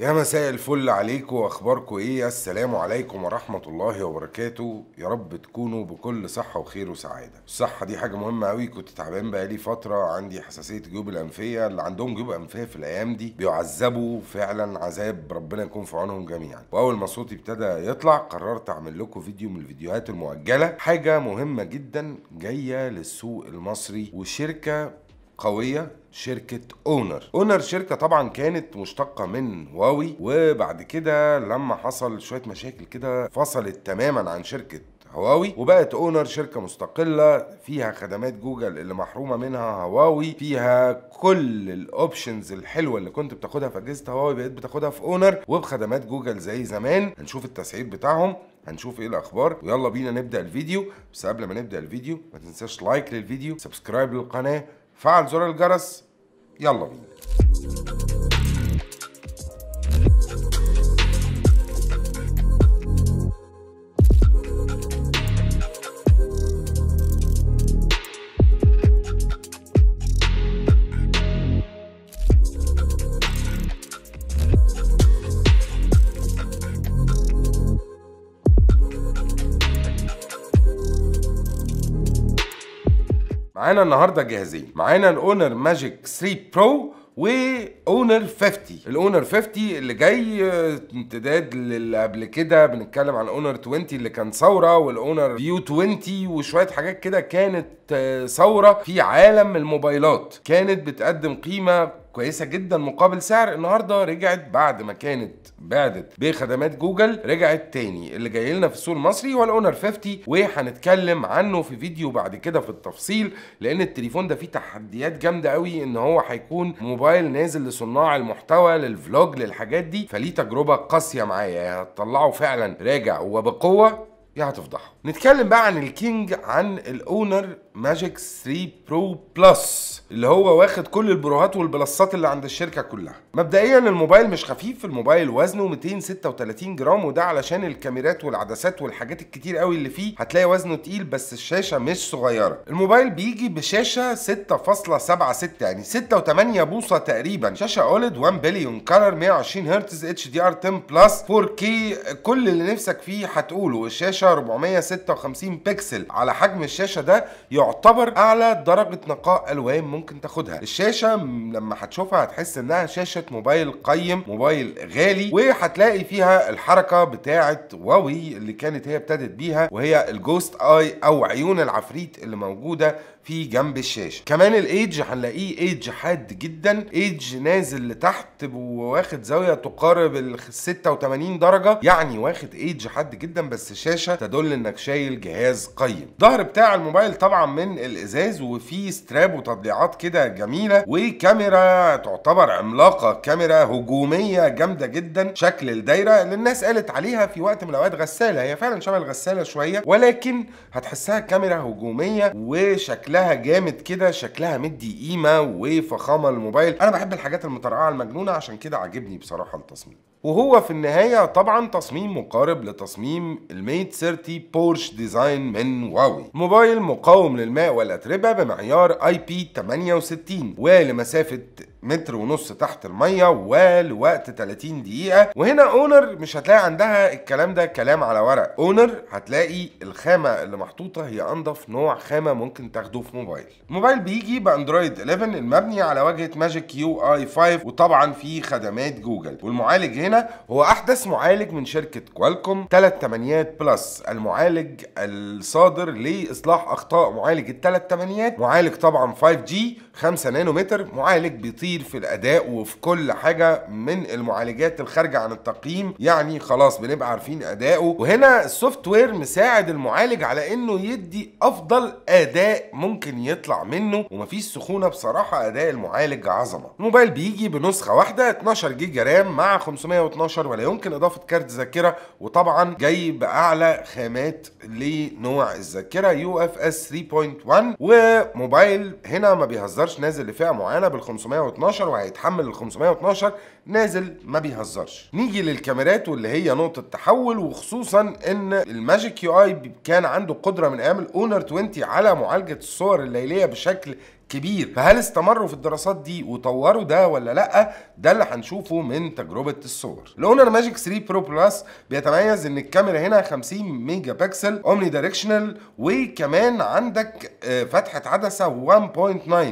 يا مساء الفل عليكم واخباركم ايه السلام عليكم ورحمه الله وبركاته يا رب تكونوا بكل صحه وخير وسعاده الصحه دي حاجه مهمه قوي كنت تعبان بقالي فتره عندي حساسيه جيوب الانفيه اللي عندهم جيوب انفيه في الايام دي بيعذبوا فعلا عذاب ربنا يكون في عونهم جميعا واول ما صوتي ابتدى يطلع قررت اعمل لكم فيديو من الفيديوهات المؤجله حاجه مهمه جدا جايه للسوق المصري وشركه قوية شركة اونر اونر شركة طبعا كانت مشتقة من واوي وبعد كده لما حصل شوية مشاكل كده فصلت تماما عن شركة هواوي وبقت اونر شركه مستقله فيها خدمات جوجل اللي محرومه منها هواوي فيها كل الاوبشنز الحلوه اللي كنت بتاخدها في اجهزه هواوي بقيت بتاخدها في اونر وبخدمات جوجل زي زمان هنشوف التسعير بتاعهم هنشوف ايه الاخبار ويلا بينا نبدا الفيديو بس قبل ما نبدا الفيديو ما تنساش لايك للفيديو سبسكرايب للقناه فعل زرار الجرس يلا بينا معانا النهارده جاهزين معانا الاونر ماجيك 3 برو واونر 50 الاونر 50 اللي جاي آه، امتداد للي قبل كده بنتكلم عن اونر 20 اللي كان ثوره والاونر فيو 20 وشويه حاجات كده كانت آه، ثوره في عالم الموبايلات كانت بتقدم قيمه كويسه جدا مقابل سعر النهارده رجعت بعد ما كانت بعدت بخدمات جوجل رجعت تاني اللي جاي لنا في السوق المصري هو الاونر 50 وهنتكلم عنه في فيديو بعد كده في التفصيل لان التليفون ده فيه تحديات جامده قوي ان هو هيكون موبايل نازل لصناع المحتوى للفلوج للحاجات دي فليه تجربه قاسيه معايا هتطلعه فعلا راجع وبقوه يا هتفضحه نتكلم بقى عن الكينج عن الاونر ماجيك 3 برو بلس اللي هو واخد كل البروهات والبلصات اللي عند الشركه كلها مبدئيا الموبايل مش خفيف الموبايل وزنه 236 جرام وده علشان الكاميرات والعدسات والحاجات الكتير قوي اللي فيه هتلاقي وزنه تقيل بس الشاشه مش صغيره الموبايل بيجي بشاشه 6.76 يعني 6 و8 بوصه تقريبا شاشه اولد 1 بليون كلر 120 هرتز اتش دي ار 10 بلس 4 كي كل اللي نفسك فيه هتقوله الشاشه 456 بكسل على حجم الشاشه ده يعتبر اعلى درجه نقاء الوان ممكن تاخدها الشاشه لما هتشوفها هتحس انها شاشه موبايل قيم موبايل غالي وهتلاقي فيها الحركه بتاعه واوي اللي كانت هي ابتدت بيها وهي الجوست اي او عيون العفريت اللي موجوده في جنب الشاشه كمان الايدج هنلاقيه ايدج حاد جدا ايدج نازل لتحت وواخد زاويه تقارب ال 86 درجه يعني واخد ايدج حاد جدا بس الشاشه الشاشه تدل انك شايل جهاز قيم الظهر بتاع الموبايل طبعا من الازاز وفيه ستراب وتضليعات كده جميله وكاميرا تعتبر عملاقه كاميرا هجوميه جامده جدا شكل الدايره اللي الناس قالت عليها في وقت من الاوقات غساله هي فعلا شبه الغساله شويه ولكن هتحسها كاميرا هجوميه وشكلها جامد كده شكلها مدي قيمه وفخامه للموبايل انا بحب الحاجات المترقعه المجنونه عشان كده عاجبني بصراحه التصميم وهو في النهاية طبعا تصميم مقارب لتصميم الميت 30 بورش ديزاين من واوي موبايل مقاوم للماء والأتربة بمعيار اي بي 68 ولمسافة متر ونص تحت المية ولوقت 30 دقيقة وهنا اونر مش هتلاقي عندها الكلام ده كلام على ورق اونر هتلاقي الخامة اللي محطوطة هي انضف نوع خامة ممكن تاخده في موبايل الموبايل بيجي باندرويد 11 المبني على واجهة ماجيك يو اي 5 وطبعا فيه خدمات جوجل والمعالج هنا هنا هو احدث معالج من شركه كوالكوم 380 بلس المعالج الصادر لاصلاح اخطاء معالج ال 380 معالج طبعا 5G 5 نانومتر معالج بيطير في الاداء وفي كل حاجه من المعالجات الخارجه عن التقييم يعني خلاص بنبقى عارفين اداؤه وهنا السوفت وير مساعد المعالج على انه يدي افضل اداء ممكن يطلع منه ومفيش سخونه بصراحه اداء المعالج عظمه الموبايل بيجي بنسخه واحده 12 جيجا رام مع 500 112 ولا يمكن اضافه كارت ذاكره وطبعا جاي باعلى خامات لنوع الذاكره يو اف اس 3.1 وموبايل هنا ما بيهزرش نازل لفئه معينه بال 512 وهيتحمل ال 512 نازل ما بيهزرش نيجي للكاميرات واللي هي نقطه تحول وخصوصا ان الماجيك يو اي كان عنده قدره من ايام الاونر 20 على معالجه الصور الليليه بشكل كبير فهل استمروا في الدراسات دي وطوروا ده ولا لا ده اللي هنشوفه من تجربه الصور الاونر ماجيك 3 برو بلس بيتميز ان الكاميرا هنا 50 ميجا بكسل اومني دايركشنال وكمان عندك آه، فتحه عدسه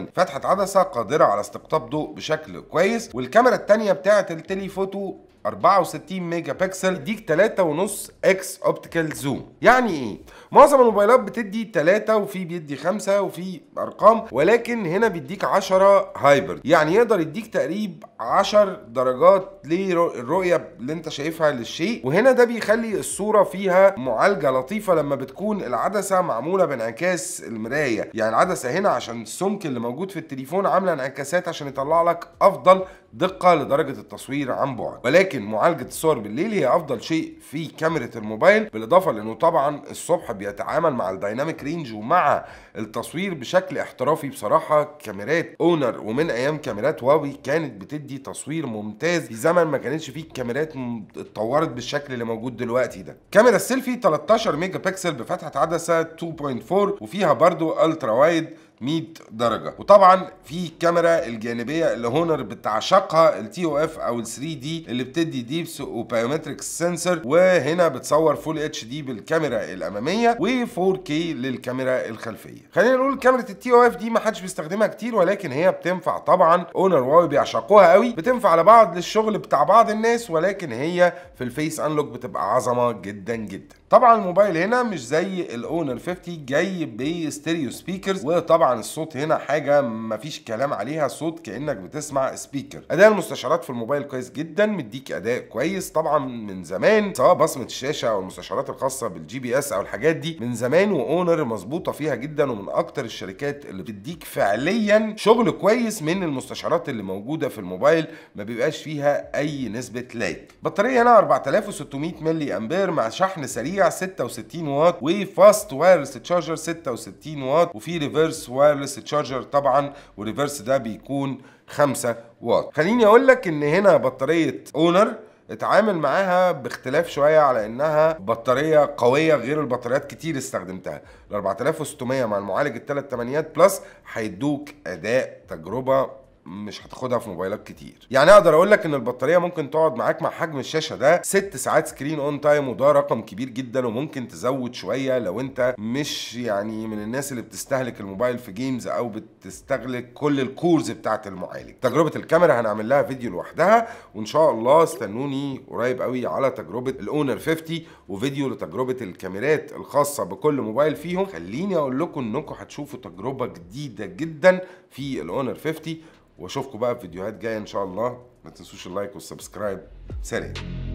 1.9 فتحه عدسه قادره على استقطاب ضوء بشكل كويس والكاميرا الثانيه بتاعه التليفوتو 64 ميجا بكسل يديك 3.5 اكس اوبتيكال زوم يعني ايه معظم الموبايلات بتدي 3 وفي بيدي 5 وفي ارقام ولكن هنا بيديك 10 هايبر يعني يقدر يديك تقريب 10 درجات للرؤيه اللي انت شايفها للشيء وهنا ده بيخلي الصوره فيها معالجه لطيفه لما بتكون العدسه معموله بانعكاس المرايه يعني العدسه هنا عشان السمك اللي موجود في التليفون عامله انعكاسات عشان يطلع لك افضل دقة لدرجة التصوير عن بعد ولكن معالجة الصور بالليل هي أفضل شيء في كاميرا الموبايل بالإضافة لأنه طبعا الصبح بيتعامل مع الدايناميك رينج ومع التصوير بشكل احترافي بصراحة كاميرات اونر ومن أيام كاميرات هواوي كانت بتدي تصوير ممتاز في زمن ما كانتش فيه الكاميرات اتطورت بالشكل اللي موجود دلوقتي ده كاميرا السيلفي 13 ميجا بكسل بفتحة عدسة 2.4 وفيها برضو الترا وايد 100 درجه وطبعا في الكاميرا الجانبيه اللي هونر بتعشقها التي او اف او ال 3 دي اللي بتدي ديبس وبايومتريك سنسور وهنا بتصور فول اتش دي بالكاميرا الاماميه و4 كي للكاميرا الخلفيه خلينا نقول كاميرا التي او اف دي ما حدش بيستخدمها كتير ولكن هي بتنفع طبعا اونر واو بيعشقوها قوي بتنفع لبعض للشغل بتاع بعض الناس ولكن هي في الفيس انلوك بتبقى عظمه جدا جدا طبعا الموبايل هنا مش زي الاونر 50 جاي بستيريو سبيكرز وطبعا الصوت هنا حاجه مفيش كلام عليها صوت كانك بتسمع سبيكر اداء المستشعرات في الموبايل كويس جدا مديك اداء كويس طبعا من زمان سواء بصمه الشاشه او المستشعرات الخاصه بالجي بي اس او الحاجات دي من زمان واونر مظبوطه فيها جدا ومن اكتر الشركات اللي بتديك فعليا شغل كويس من المستشعرات اللي موجوده في الموبايل ما بيبقاش فيها اي نسبه لاج بطاريه هنا 4600 ملي امبير مع شحن سريع سريع 66 واط وفاست وايرلس تشارجر 66 واط وفي ريفرس وايرلس تشارجر طبعا والريفرس ده بيكون 5 واط خليني اقول لك ان هنا بطاريه اونر اتعامل معاها باختلاف شويه على انها بطاريه قويه غير البطاريات كتير استخدمتها ال 4600 مع المعالج الثلاث ثمانيات بلس هيدوك اداء تجربه مش هتاخدها في موبايلات كتير يعني اقدر اقول لك ان البطاريه ممكن تقعد معاك مع حجم الشاشه ده 6 ساعات سكرين اون تايم وده رقم كبير جدا وممكن تزود شويه لو انت مش يعني من الناس اللي بتستهلك الموبايل في جيمز او بتستهلك كل الكورز بتاعه المعالج تجربه الكاميرا هنعمل لها فيديو لوحدها وان شاء الله استنوني قريب قوي على تجربه الاونر 50 وفيديو لتجربه الكاميرات الخاصه بكل موبايل فيهم خليني اقول لكم انكم هتشوفوا تجربه جديده جدا في الاونر 50 واشوفكم بقى في فيديوهات جايه ان شاء الله ما تنسوش اللايك والسبسكرايب سلام